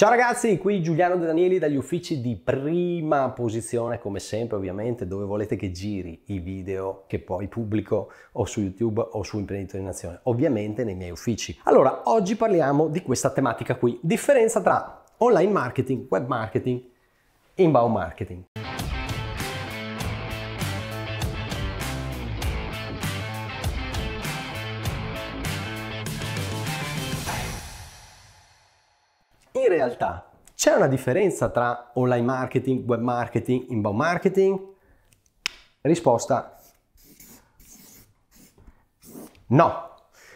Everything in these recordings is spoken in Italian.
Ciao ragazzi, qui Giuliano De Danieli dagli uffici di prima posizione, come sempre ovviamente, dove volete che giri i video che poi pubblico o su YouTube o su Imprenditore in Azione, ovviamente nei miei uffici. Allora, oggi parliamo di questa tematica qui, differenza tra online marketing, web marketing, inbound marketing. realtà c'è una differenza tra online marketing, web marketing, inbound marketing? Risposta no.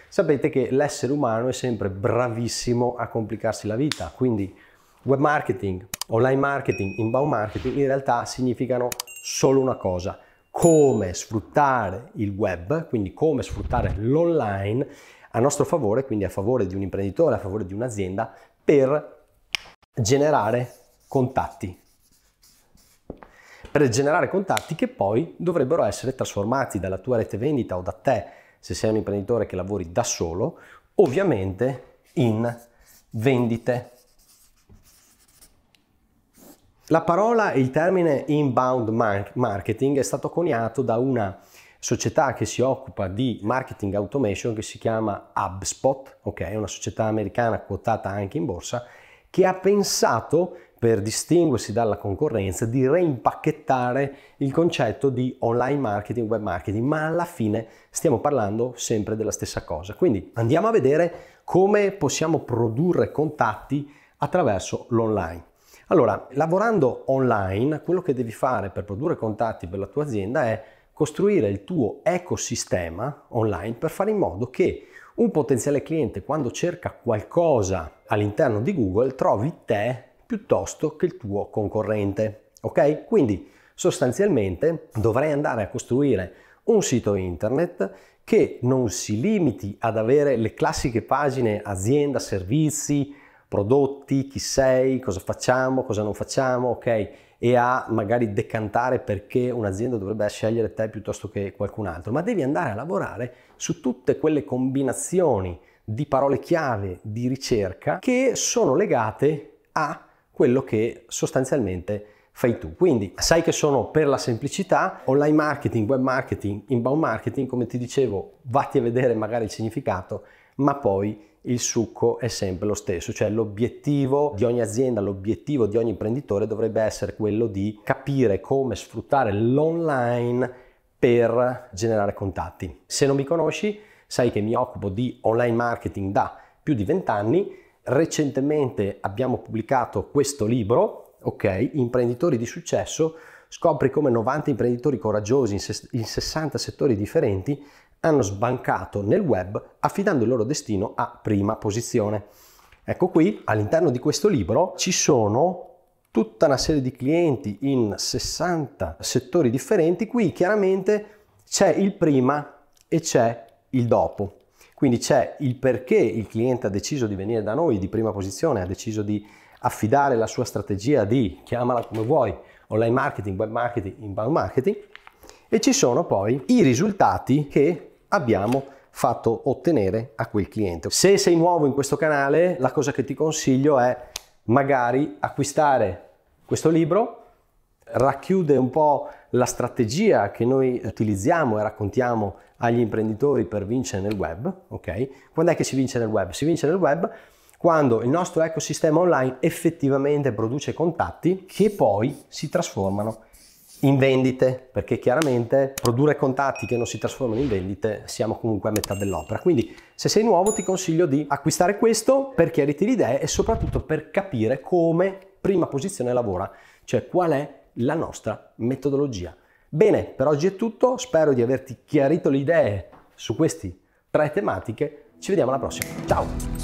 Sapete che l'essere umano è sempre bravissimo a complicarsi la vita, quindi web marketing, online marketing, inbound marketing in realtà significano solo una cosa, come sfruttare il web, quindi come sfruttare l'online a nostro favore, quindi a favore di un imprenditore, a favore di un'azienda per generare contatti. Per generare contatti che poi dovrebbero essere trasformati dalla tua rete vendita o da te, se sei un imprenditore che lavori da solo, ovviamente in vendite. La parola e il termine inbound marketing è stato coniato da una società che si occupa di marketing automation che si chiama HubSpot, ok? È una società americana quotata anche in borsa che ha pensato per distinguersi dalla concorrenza di reimpacchettare il concetto di online marketing, web marketing, ma alla fine stiamo parlando sempre della stessa cosa. Quindi andiamo a vedere come possiamo produrre contatti attraverso l'online. Allora, lavorando online, quello che devi fare per produrre contatti per la tua azienda è costruire il tuo ecosistema online per fare in modo che un potenziale cliente quando cerca qualcosa all'interno di Google trovi te piuttosto che il tuo concorrente. Ok? Quindi sostanzialmente dovrai andare a costruire un sito internet che non si limiti ad avere le classiche pagine azienda, servizi, prodotti, chi sei, cosa facciamo, cosa non facciamo, ok? E a magari decantare perché un'azienda dovrebbe scegliere te piuttosto che qualcun altro, ma devi andare a lavorare su tutte quelle combinazioni di parole chiave di ricerca che sono legate a quello che sostanzialmente fai tu. Quindi sai che sono per la semplicità, online marketing, web marketing, inbound marketing, come ti dicevo, vatti a vedere magari il significato, ma poi il succo è sempre lo stesso, cioè l'obiettivo di ogni azienda, l'obiettivo di ogni imprenditore dovrebbe essere quello di capire come sfruttare l'online per generare contatti. Se non mi conosci, sai che mi occupo di online marketing da più di vent'anni. Recentemente abbiamo pubblicato questo libro, ok, Imprenditori di successo, scopri come 90 imprenditori coraggiosi in 60 settori differenti hanno sbancato nel web affidando il loro destino a prima posizione. Ecco qui, all'interno di questo libro ci sono tutta una serie di clienti in 60 settori differenti, qui chiaramente c'è il prima e c'è il dopo. Quindi c'è il perché il cliente ha deciso di venire da noi di prima posizione, ha deciso di affidare la sua strategia di, chiamala come vuoi, online marketing, web marketing, inbound marketing, e ci sono poi i risultati che abbiamo fatto ottenere a quel cliente. Se sei nuovo in questo canale, la cosa che ti consiglio è magari acquistare questo libro, racchiude un po' la strategia che noi utilizziamo e raccontiamo agli imprenditori per vincere nel web, ok? Quando è che si vince nel web? Si vince nel web quando il nostro ecosistema online effettivamente produce contatti che poi si trasformano in vendite, perché chiaramente produrre contatti che non si trasformano in vendite siamo comunque a metà dell'opera. Quindi se sei nuovo ti consiglio di acquistare questo per chiarirti le idee e soprattutto per capire come prima posizione lavora, cioè qual è la nostra metodologia. Bene, per oggi è tutto, spero di averti chiarito le idee su queste tre tematiche, ci vediamo alla prossima, ciao!